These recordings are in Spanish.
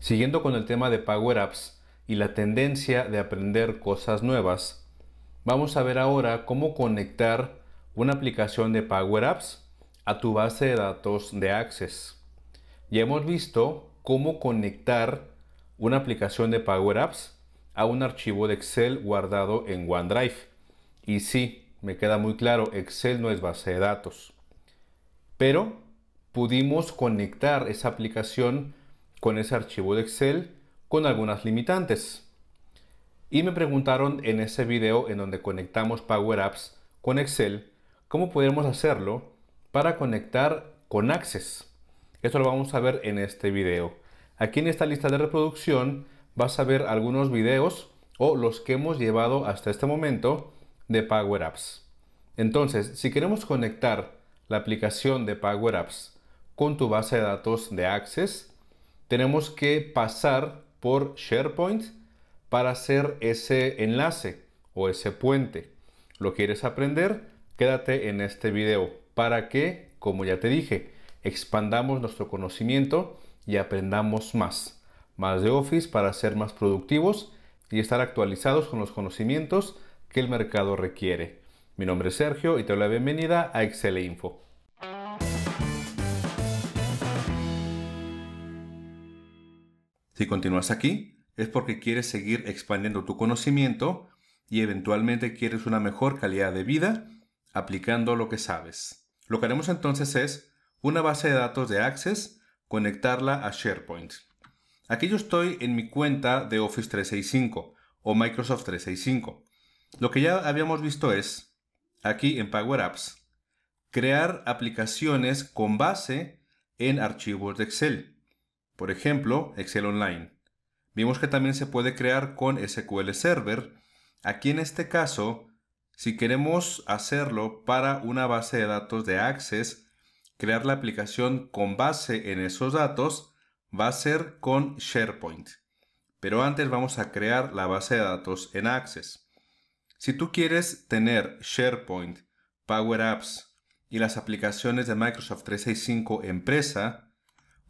Siguiendo con el tema de Power Apps y la tendencia de aprender cosas nuevas, vamos a ver ahora cómo conectar una aplicación de Power Apps a tu base de datos de Access. Ya hemos visto cómo conectar una aplicación de Power Apps a un archivo de Excel guardado en OneDrive. Y sí, me queda muy claro, Excel no es base de datos. Pero pudimos conectar esa aplicación con ese archivo de Excel con algunas limitantes. Y me preguntaron en ese video en donde conectamos Power Apps con Excel cómo podemos hacerlo para conectar con Access. Esto lo vamos a ver en este video. Aquí en esta lista de reproducción vas a ver algunos videos o los que hemos llevado hasta este momento de Power Apps. Entonces, si queremos conectar la aplicación de Power Apps con tu base de datos de Access, tenemos que pasar por SharePoint para hacer ese enlace o ese puente. ¿Lo quieres aprender? Quédate en este video para que, como ya te dije, expandamos nuestro conocimiento y aprendamos más. Más de Office para ser más productivos y estar actualizados con los conocimientos que el mercado requiere. Mi nombre es Sergio y te doy la bienvenida a Excel Info. Si continúas aquí, es porque quieres seguir expandiendo tu conocimiento y eventualmente quieres una mejor calidad de vida aplicando lo que sabes. Lo que haremos entonces es una base de datos de Access, conectarla a SharePoint. Aquí yo estoy en mi cuenta de Office 365 o Microsoft 365. Lo que ya habíamos visto es, aquí en Power Apps, crear aplicaciones con base en archivos de Excel. Por ejemplo, Excel Online. Vimos que también se puede crear con SQL Server. Aquí en este caso, si queremos hacerlo para una base de datos de Access, crear la aplicación con base en esos datos va a ser con SharePoint. Pero antes vamos a crear la base de datos en Access. Si tú quieres tener SharePoint, Power Apps y las aplicaciones de Microsoft 365 Empresa,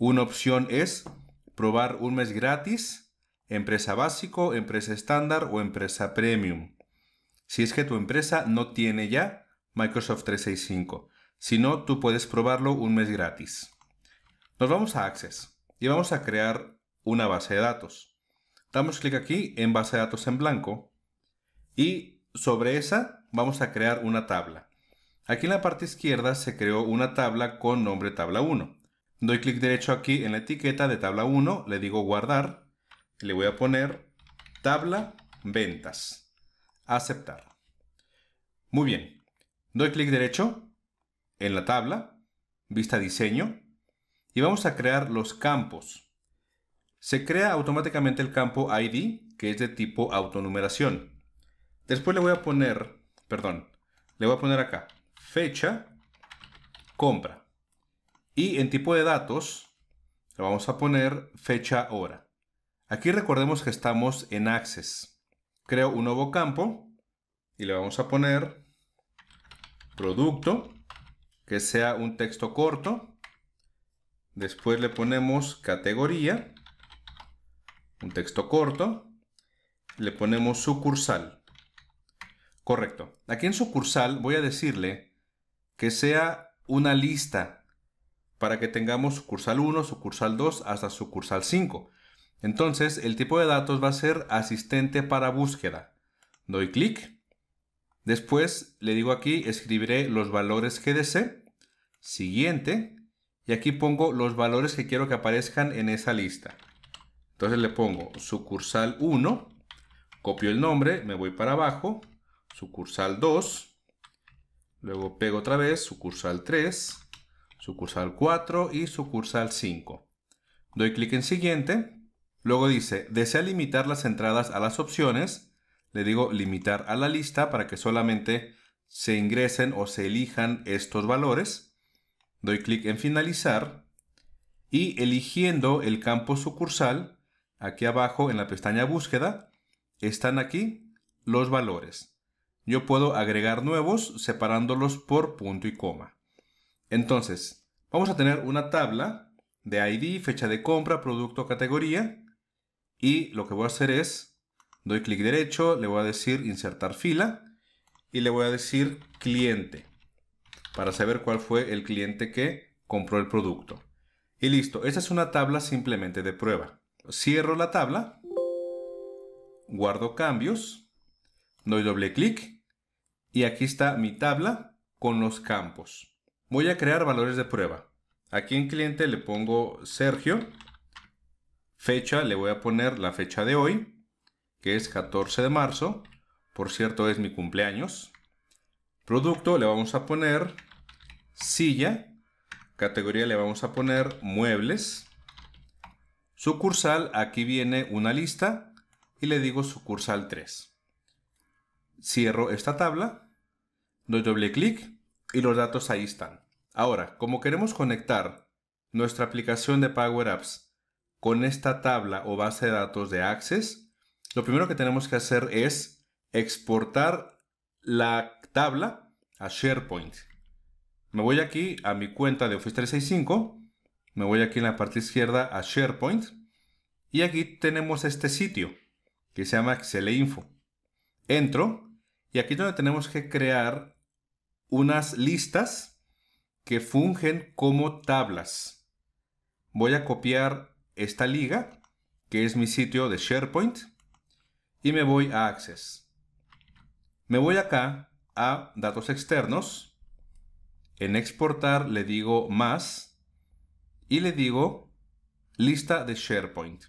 una opción es probar un mes gratis, empresa básico, empresa estándar o empresa premium. Si es que tu empresa no tiene ya Microsoft 365. Si no, tú puedes probarlo un mes gratis. Nos vamos a Access y vamos a crear una base de datos. Damos clic aquí en base de datos en blanco y sobre esa vamos a crear una tabla. Aquí en la parte izquierda se creó una tabla con nombre tabla 1. Doy clic derecho aquí en la etiqueta de tabla 1, le digo guardar, le voy a poner tabla ventas. Aceptar. Muy bien. Doy clic derecho en la tabla, vista diseño, y vamos a crear los campos. Se crea automáticamente el campo ID, que es de tipo autonumeración. Después le voy a poner, perdón, le voy a poner acá, fecha, compra. Y en tipo de datos le vamos a poner fecha hora. Aquí recordemos que estamos en Access. Creo un nuevo campo y le vamos a poner producto, que sea un texto corto. Después le ponemos categoría, un texto corto. Le ponemos sucursal. Correcto. Aquí en sucursal voy a decirle que sea una lista para que tengamos sucursal 1, sucursal 2 hasta sucursal 5. Entonces el tipo de datos va a ser asistente para búsqueda. Doy clic. Después le digo aquí, escribiré los valores que desee, Siguiente. Y aquí pongo los valores que quiero que aparezcan en esa lista. Entonces le pongo sucursal 1. Copio el nombre, me voy para abajo. Sucursal 2. Luego pego otra vez, sucursal 3 sucursal 4 y sucursal 5. Doy clic en siguiente, luego dice, desea limitar las entradas a las opciones, le digo limitar a la lista para que solamente se ingresen o se elijan estos valores. Doy clic en finalizar y eligiendo el campo sucursal, aquí abajo en la pestaña búsqueda, están aquí los valores. Yo puedo agregar nuevos separándolos por punto y coma. Entonces, Vamos a tener una tabla de ID, fecha de compra, producto, categoría. Y lo que voy a hacer es, doy clic derecho, le voy a decir insertar fila y le voy a decir cliente para saber cuál fue el cliente que compró el producto. Y listo, esta es una tabla simplemente de prueba. Cierro la tabla, guardo cambios, doy doble clic y aquí está mi tabla con los campos. Voy a crear valores de prueba. Aquí en cliente le pongo Sergio. Fecha, le voy a poner la fecha de hoy, que es 14 de marzo. Por cierto, es mi cumpleaños. Producto, le vamos a poner silla. Categoría, le vamos a poner muebles. Sucursal, aquí viene una lista y le digo sucursal 3. Cierro esta tabla. Doy doble clic y los datos ahí están. Ahora, como queremos conectar nuestra aplicación de Power Apps con esta tabla o base de datos de Access, lo primero que tenemos que hacer es exportar la tabla a SharePoint. Me voy aquí a mi cuenta de Office 365, me voy aquí en la parte izquierda a SharePoint y aquí tenemos este sitio que se llama Excel Info. Entro y aquí es donde tenemos que crear unas listas que fungen como tablas. Voy a copiar esta liga, que es mi sitio de SharePoint, y me voy a Access. Me voy acá a datos externos. En exportar le digo más y le digo lista de SharePoint.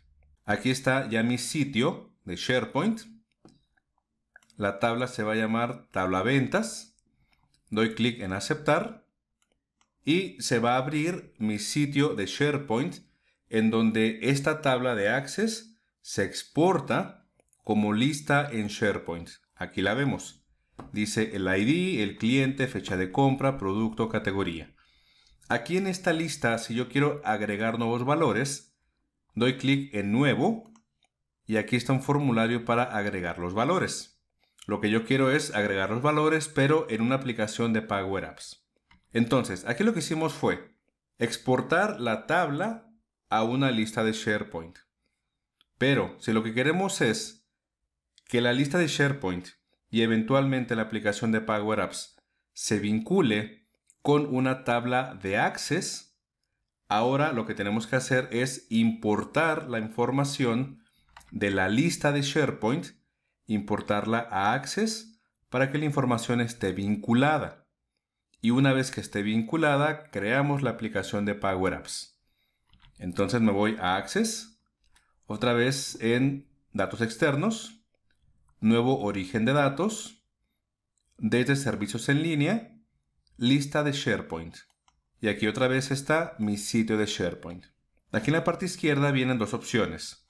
Aquí está ya mi sitio de SharePoint. La tabla se va a llamar tabla ventas Doy clic en aceptar y se va a abrir mi sitio de SharePoint en donde esta tabla de Access se exporta como lista en SharePoint. Aquí la vemos. Dice el ID, el cliente, fecha de compra, producto, categoría. Aquí en esta lista, si yo quiero agregar nuevos valores, doy clic en Nuevo y aquí está un formulario para agregar los valores. Lo que yo quiero es agregar los valores, pero en una aplicación de Power Apps. Entonces, aquí lo que hicimos fue exportar la tabla a una lista de SharePoint. Pero si lo que queremos es que la lista de SharePoint y eventualmente la aplicación de Power Apps se vincule con una tabla de Access, ahora lo que tenemos que hacer es importar la información de la lista de SharePoint importarla a Access para que la información esté vinculada. Y una vez que esté vinculada, creamos la aplicación de Power Apps. Entonces me voy a Access, otra vez en Datos Externos, Nuevo Origen de Datos, desde Servicios en Línea, Lista de SharePoint. Y aquí otra vez está mi sitio de SharePoint. Aquí en la parte izquierda vienen dos opciones.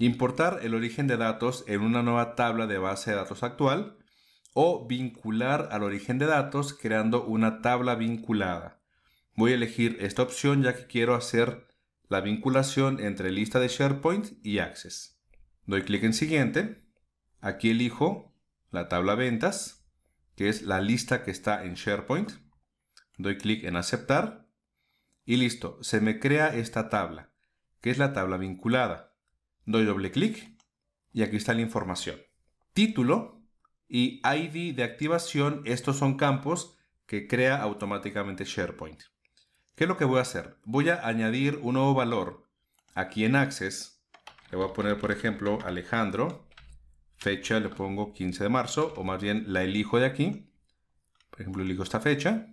Importar el origen de datos en una nueva tabla de base de datos actual o vincular al origen de datos creando una tabla vinculada. Voy a elegir esta opción ya que quiero hacer la vinculación entre lista de SharePoint y Access. Doy clic en siguiente. Aquí elijo la tabla ventas, que es la lista que está en SharePoint. Doy clic en aceptar. Y listo, se me crea esta tabla, que es la tabla vinculada. Doy doble clic y aquí está la información. Título y ID de activación, estos son campos que crea automáticamente SharePoint. ¿Qué es lo que voy a hacer? Voy a añadir un nuevo valor aquí en Access. Le voy a poner, por ejemplo, Alejandro. Fecha le pongo 15 de marzo, o más bien la elijo de aquí. Por ejemplo, elijo esta fecha.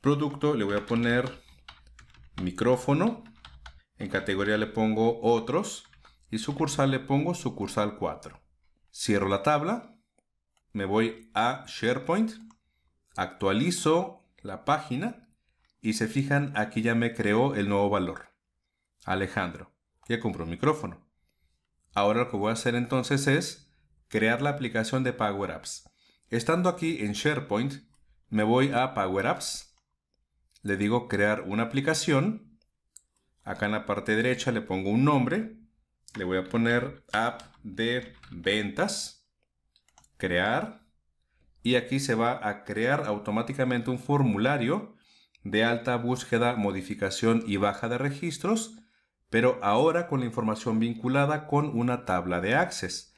Producto le voy a poner micrófono. En categoría le pongo otros y sucursal le pongo sucursal 4. Cierro la tabla, me voy a SharePoint, actualizo la página y se fijan aquí ya me creó el nuevo valor. Alejandro, ya compró un micrófono. Ahora lo que voy a hacer entonces es crear la aplicación de Power Apps. Estando aquí en SharePoint, me voy a Power Apps, le digo crear una aplicación, acá en la parte derecha le pongo un nombre, le voy a poner app de ventas, crear, y aquí se va a crear automáticamente un formulario de alta búsqueda, modificación y baja de registros, pero ahora con la información vinculada con una tabla de access.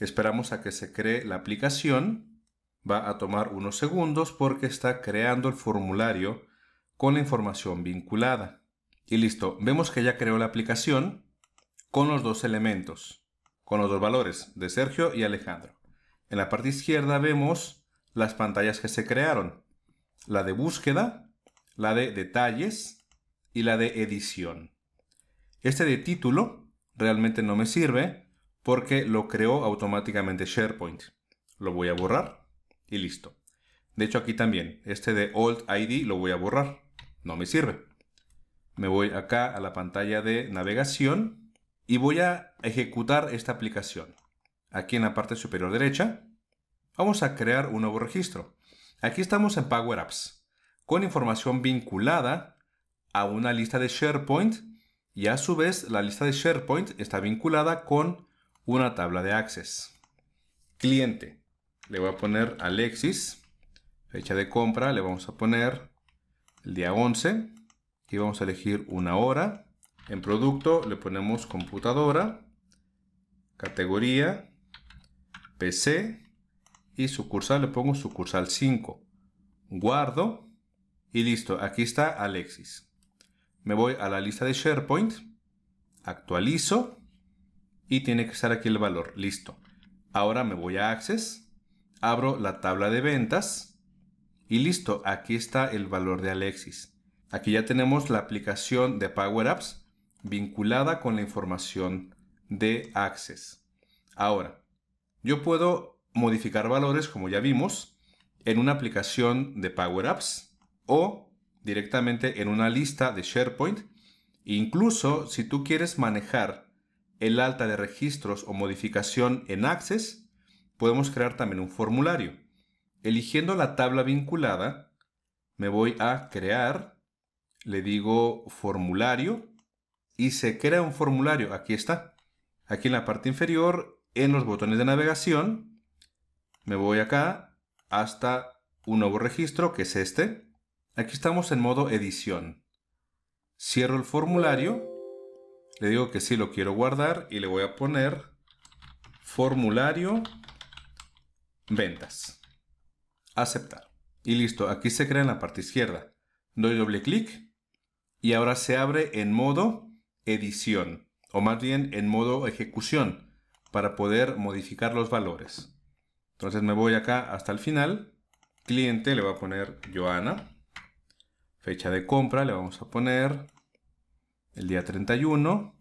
Esperamos a que se cree la aplicación, va a tomar unos segundos porque está creando el formulario con la información vinculada. Y listo, vemos que ya creó la aplicación, con los dos elementos, con los dos valores de Sergio y Alejandro. En la parte izquierda vemos las pantallas que se crearon, la de búsqueda, la de detalles y la de edición. Este de título realmente no me sirve porque lo creó automáticamente SharePoint. Lo voy a borrar y listo. De hecho aquí también, este de Old ID lo voy a borrar. No me sirve. Me voy acá a la pantalla de navegación y voy a ejecutar esta aplicación. Aquí en la parte superior derecha vamos a crear un nuevo registro. Aquí estamos en Power Apps con información vinculada a una lista de SharePoint y a su vez la lista de SharePoint está vinculada con una tabla de Access. Cliente. Le voy a poner Alexis. Fecha de compra le vamos a poner el día 11 y vamos a elegir una hora en producto le ponemos computadora, categoría, PC y sucursal le pongo sucursal 5. Guardo y listo, aquí está Alexis. Me voy a la lista de SharePoint, actualizo y tiene que estar aquí el valor, listo. Ahora me voy a Access, abro la tabla de ventas y listo, aquí está el valor de Alexis. Aquí ya tenemos la aplicación de Power Apps vinculada con la información de Access. Ahora, yo puedo modificar valores, como ya vimos, en una aplicación de Power Apps o directamente en una lista de SharePoint. Incluso si tú quieres manejar el alta de registros o modificación en Access, podemos crear también un formulario. Eligiendo la tabla vinculada, me voy a crear, le digo formulario y se crea un formulario. Aquí está. Aquí en la parte inferior, en los botones de navegación, me voy acá hasta un nuevo registro, que es este. Aquí estamos en modo edición. Cierro el formulario, le digo que sí lo quiero guardar y le voy a poner formulario ventas. Aceptar. Y listo, aquí se crea en la parte izquierda. Doy doble clic y ahora se abre en modo edición, o más bien en modo ejecución, para poder modificar los valores. Entonces me voy acá hasta el final, cliente le va a poner Joana, fecha de compra le vamos a poner el día 31,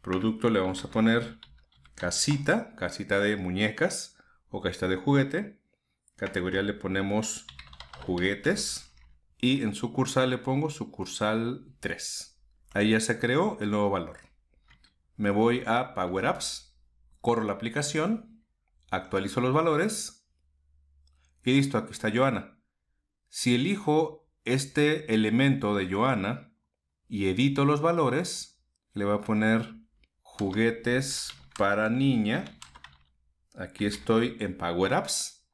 producto le vamos a poner casita, casita de muñecas o casita de juguete, categoría le ponemos juguetes y en sucursal le pongo sucursal 3. Ahí ya se creó el nuevo valor. Me voy a Power Apps, corro la aplicación, actualizo los valores y listo, aquí está Joana. Si elijo este elemento de Joana y edito los valores, le voy a poner juguetes para niña. Aquí estoy en Power Apps,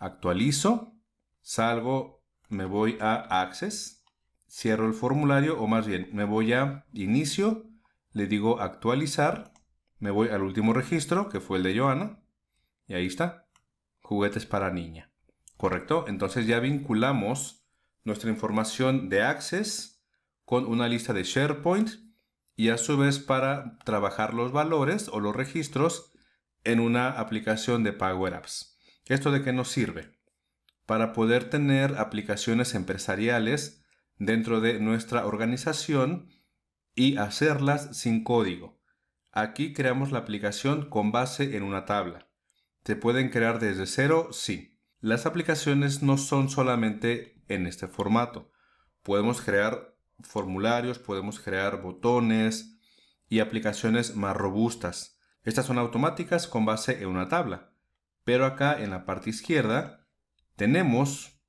actualizo, salgo, me voy a Access cierro el formulario o más bien me voy a inicio, le digo actualizar, me voy al último registro que fue el de Joana y ahí está, juguetes para niña. ¿Correcto? Entonces ya vinculamos nuestra información de Access con una lista de SharePoint y a su vez para trabajar los valores o los registros en una aplicación de Power Apps. ¿Esto de qué nos sirve? Para poder tener aplicaciones empresariales dentro de nuestra organización y hacerlas sin código. Aquí creamos la aplicación con base en una tabla. ¿Se pueden crear desde cero? Sí. Las aplicaciones no son solamente en este formato. Podemos crear formularios, podemos crear botones y aplicaciones más robustas. Estas son automáticas con base en una tabla. Pero acá en la parte izquierda tenemos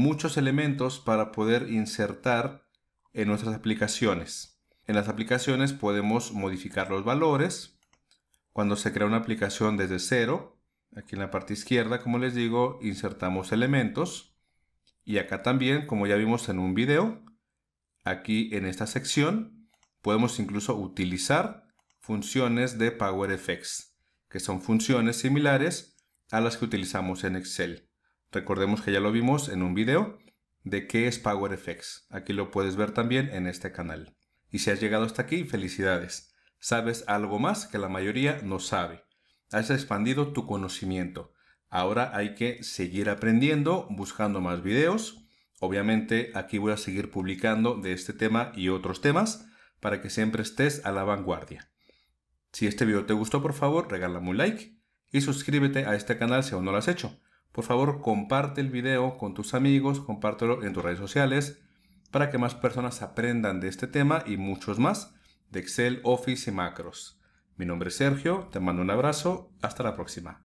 muchos elementos para poder insertar en nuestras aplicaciones. En las aplicaciones podemos modificar los valores. Cuando se crea una aplicación desde cero, aquí en la parte izquierda, como les digo, insertamos elementos. Y acá también, como ya vimos en un video, aquí en esta sección, podemos incluso utilizar funciones de PowerFX, que son funciones similares a las que utilizamos en Excel. Recordemos que ya lo vimos en un video de qué es PowerFX. Aquí lo puedes ver también en este canal. Y si has llegado hasta aquí, felicidades. Sabes algo más que la mayoría no sabe. Has expandido tu conocimiento. Ahora hay que seguir aprendiendo, buscando más videos. Obviamente aquí voy a seguir publicando de este tema y otros temas para que siempre estés a la vanguardia. Si este video te gustó, por favor, regálame un like y suscríbete a este canal si aún no lo has hecho por favor comparte el video con tus amigos, compártelo en tus redes sociales para que más personas aprendan de este tema y muchos más de Excel, Office y macros. Mi nombre es Sergio, te mando un abrazo, hasta la próxima.